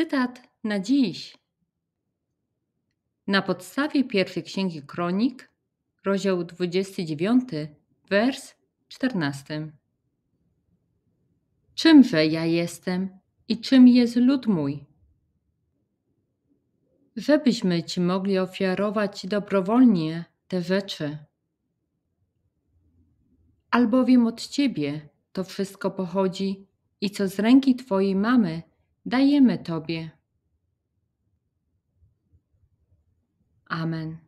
Cytat na dziś. Na podstawie pierwszej księgi Kronik, rozdział 29, wers 14. Czymże ja jestem i czym jest lud mój? Żebyśmy Ci mogli ofiarować dobrowolnie te rzeczy. Albowiem od Ciebie to wszystko pochodzi i co z ręki Twojej mamy, dajemy Tobie. Amen.